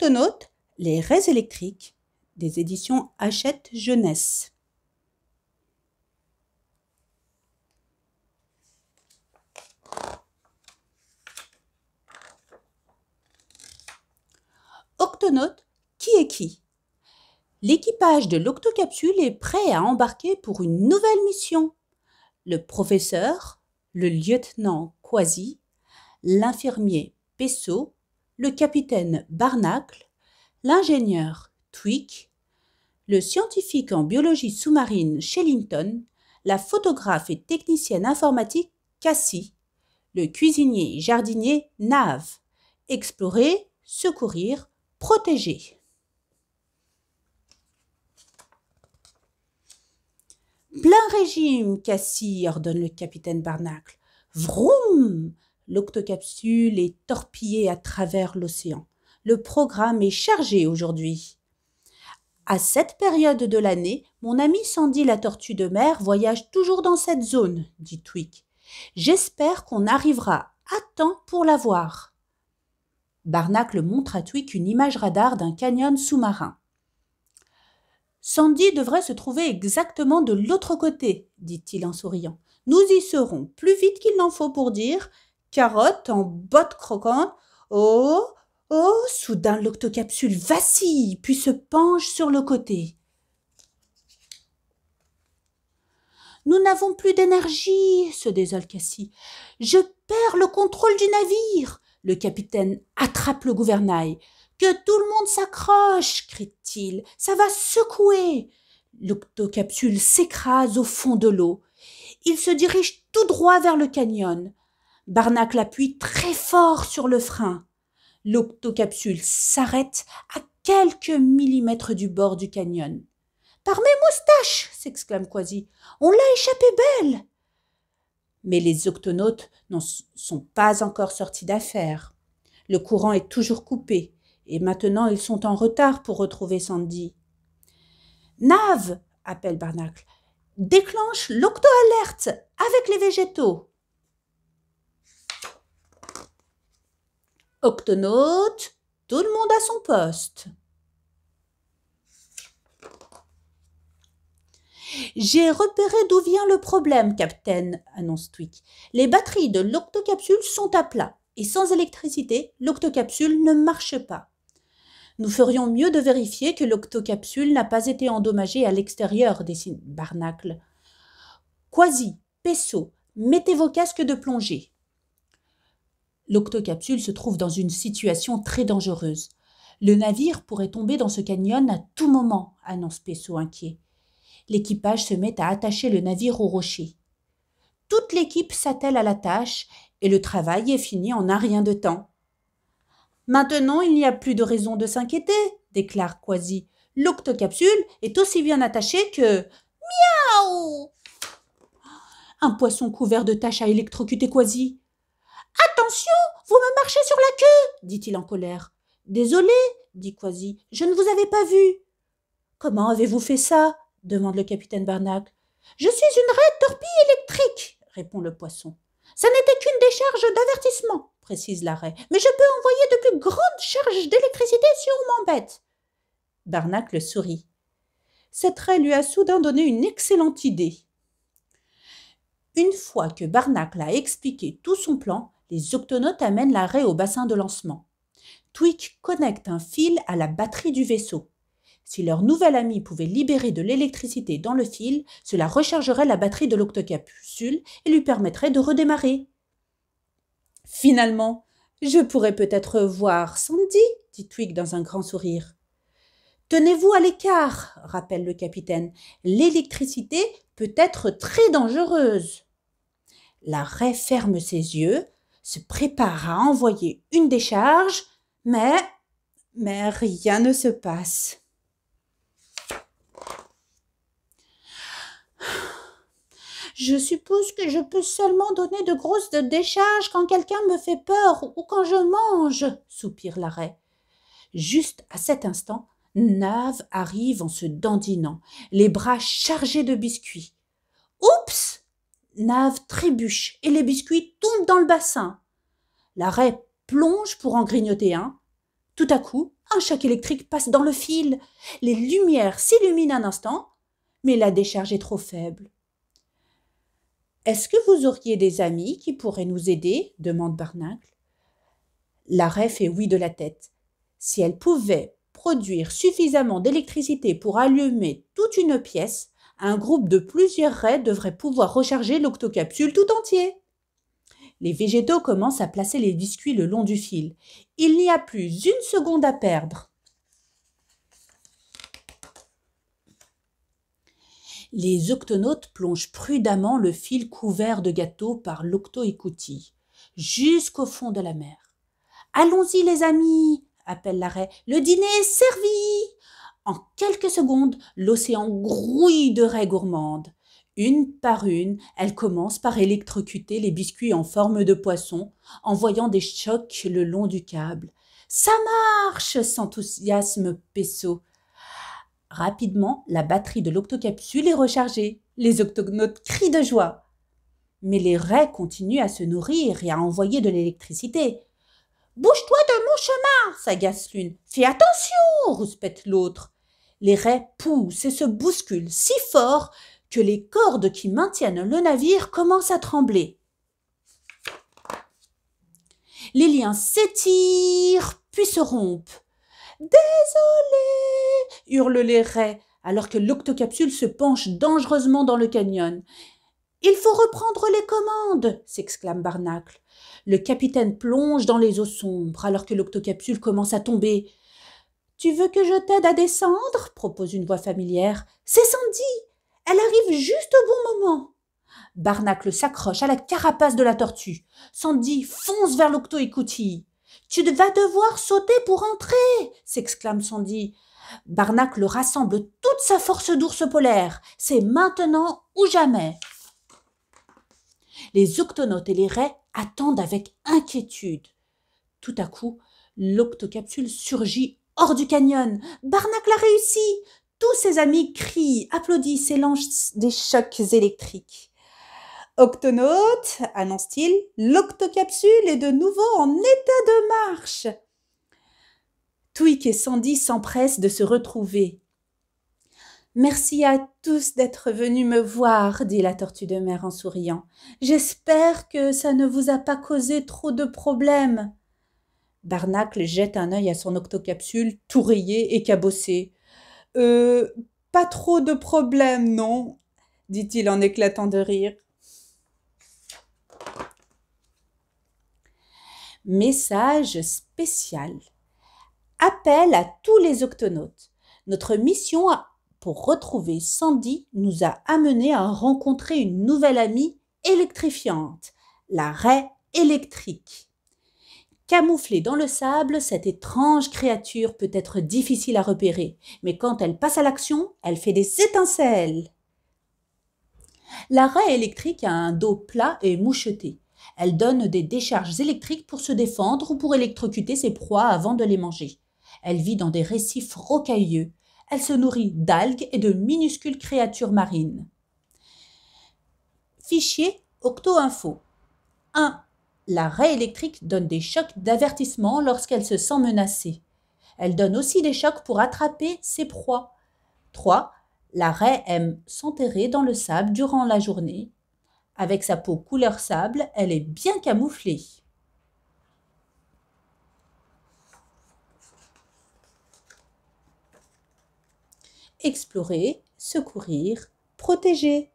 Octonautes, les raies électriques, des éditions Hachette Jeunesse. Octonautes, qui est qui L'équipage de l'octocapsule est prêt à embarquer pour une nouvelle mission. Le professeur, le lieutenant Quasi, l'infirmier Pesso le capitaine Barnacle, l'ingénieur Twick, le scientifique en biologie sous-marine Shellington, la photographe et technicienne informatique Cassie, le cuisinier et jardinier Nave. Explorer, secourir, protéger. Plein régime, Cassie, ordonne le capitaine Barnacle. Vroom L'octocapsule est torpillée à travers l'océan. Le programme est chargé aujourd'hui. À cette période de l'année, mon ami Sandy la tortue de mer voyage toujours dans cette zone, dit Twig. J'espère qu'on arrivera à temps pour la voir. Barnacle montre à Twig une image radar d'un canyon sous-marin. Sandy devrait se trouver exactement de l'autre côté, dit-il en souriant. Nous y serons plus vite qu'il n'en faut pour dire, carotte en botte croquante. Oh, oh, soudain l'octocapsule vacille, puis se penche sur le côté. Nous n'avons plus d'énergie, se désole Cassie. Je perds le contrôle du navire. Le capitaine attrape le gouvernail. Que tout le monde s'accroche, crie-t-il. Ça va secouer. L'octocapsule s'écrase au fond de l'eau. Il se dirige tout droit vers le canyon. Barnacle appuie très fort sur le frein. L'octocapsule s'arrête à quelques millimètres du bord du canyon. Par mes moustaches s'exclame Quasi. On l'a échappé belle Mais les octonautes n'en sont pas encore sortis d'affaire. Le courant est toujours coupé, et maintenant ils sont en retard pour retrouver Sandy. Nave appelle Barnacle. Déclenche l'octo-alerte avec les végétaux. Octonautes, tout le monde à son poste. J'ai repéré d'où vient le problème, capitaine, annonce Twig. Les batteries de l'octocapsule sont à plat et sans électricité, l'octocapsule ne marche pas. Nous ferions mieux de vérifier que l'octocapsule n'a pas été endommagée à l'extérieur des barnacles. Quasi, Pesso, mettez vos casques de plongée. L'octocapsule se trouve dans une situation très dangereuse. Le navire pourrait tomber dans ce canyon à tout moment, annonce Pesso inquiet. L'équipage se met à attacher le navire au rocher. Toute l'équipe s'attelle à la tâche et le travail est fini en un rien de temps. Maintenant, il n'y a plus de raison de s'inquiéter, déclare Quasi. L'octocapsule est aussi bien attachée que. Miaou Un poisson couvert de taches a électrocuté Quasi. Attention, vous me marchez sur la queue dit-il en colère. Désolé, dit Quasi, je ne vous avais pas vu. Comment avez-vous fait ça demande le capitaine Barnacle. Je suis une raide torpille électrique, répond le poisson. Ça n'était qu'une décharge d'avertissement, précise la raie, « mais je peux envoyer de plus grandes charges d'électricité si on m'embête. Barnacle sourit. Cette raie lui a soudain donné une excellente idée. Une fois que Barnacle a expliqué tout son plan, les octonautes amènent l'arrêt au bassin de lancement. Twig connecte un fil à la batterie du vaisseau. Si leur nouvel ami pouvait libérer de l'électricité dans le fil, cela rechargerait la batterie de l'octocapsule et lui permettrait de redémarrer. Finalement, je pourrais peut-être voir Sandy, dit Twig dans un grand sourire. Tenez-vous à l'écart, rappelle le capitaine. L'électricité peut être très dangereuse. La raie ferme ses yeux, se prépare à envoyer une décharge, mais, mais rien ne se passe. Je suppose que je peux seulement donner de grosses décharges quand quelqu'un me fait peur ou quand je mange, soupire l'arrêt. Juste à cet instant, Nave arrive en se dandinant, les bras chargés de biscuits. Nave trébuche et les biscuits tombent dans le bassin. La raie plonge pour en grignoter un. Tout à coup, un choc électrique passe dans le fil. Les lumières s'illuminent un instant, mais la décharge est trop faible. Est-ce que vous auriez des amis qui pourraient nous aider demande Barnacle. La raie fait oui de la tête. Si elle pouvait produire suffisamment d'électricité pour allumer toute une pièce, un groupe de plusieurs raies devrait pouvoir recharger l'octocapsule tout entier. Les végétaux commencent à placer les biscuits le long du fil. Il n'y a plus une seconde à perdre. Les octonautes plongent prudemment le fil couvert de gâteaux par l'octoécoutille jusqu'au fond de la mer. Allons-y les amis, appelle l'arrêt. Le dîner est servi. En quelques secondes, l'océan grouille de raies gourmandes. Une par une, elles commencent par électrocuter les biscuits en forme de poisson, envoyant des chocs le long du câble. Ça marche s'enthousiasme Pesso. Rapidement, la batterie de l'octocapsule est rechargée. Les octognotes crient de joie. Mais les raies continuent à se nourrir et à envoyer de l'électricité. Bouge-toi de mon chemin, s'agace l'une. Fais attention, rouspète l'autre. Les raies poussent et se bousculent si fort que les cordes qui maintiennent le navire commencent à trembler. Les liens s'étirent puis se rompent. Désolé hurlent les raies alors que l'octocapsule se penche dangereusement dans le canyon. Il faut reprendre les commandes s'exclame Barnacle. Le capitaine plonge dans les eaux sombres alors que l'octocapsule commence à tomber. Tu veux que je t'aide à descendre propose une voix familière. C'est Sandy Elle arrive juste au bon moment Barnacle s'accroche à la carapace de la tortue. Sandy fonce vers l'octoécoutille. Tu vas devoir sauter pour entrer s'exclame Sandy. Barnacle rassemble toute sa force d'ours polaire. C'est maintenant ou jamais. Les octonautes et les raies attendent avec inquiétude. Tout à coup, l'octocapsule surgit hors du canyon, Barnacle a réussi. Tous ses amis crient, applaudissent et lancent des chocs électriques. Octonaute, annonce-t-il, l'octocapsule est de nouveau en état de marche. Twig et Sandy s'empressent de se retrouver. Merci à tous d'être venus me voir, dit la tortue de mer en souriant. J'espère que ça ne vous a pas causé trop de problèmes. Barnacle jette un œil à son octocapsule, tout rayé et cabossé. Euh, pas trop de problèmes, non dit-il en éclatant de rire. Message spécial. Appel à tous les octonautes. Notre mission pour retrouver Sandy nous a amené à rencontrer une nouvelle amie électrifiante, la raie électrique. Camouflée dans le sable, cette étrange créature peut être difficile à repérer, mais quand elle passe à l'action, elle fait des étincelles. La raie électrique a un dos plat et moucheté. Elle donne des décharges électriques pour se défendre ou pour électrocuter ses proies avant de les manger. Elle vit dans des récifs rocailleux. Elle se nourrit d'algues et de minuscules créatures marines. Fichier Octo-info 1 la raie électrique donne des chocs d'avertissement lorsqu'elle se sent menacée. Elle donne aussi des chocs pour attraper ses proies. 3. La raie aime s'enterrer dans le sable durant la journée. Avec sa peau couleur sable, elle est bien camouflée. Explorer, secourir, protéger.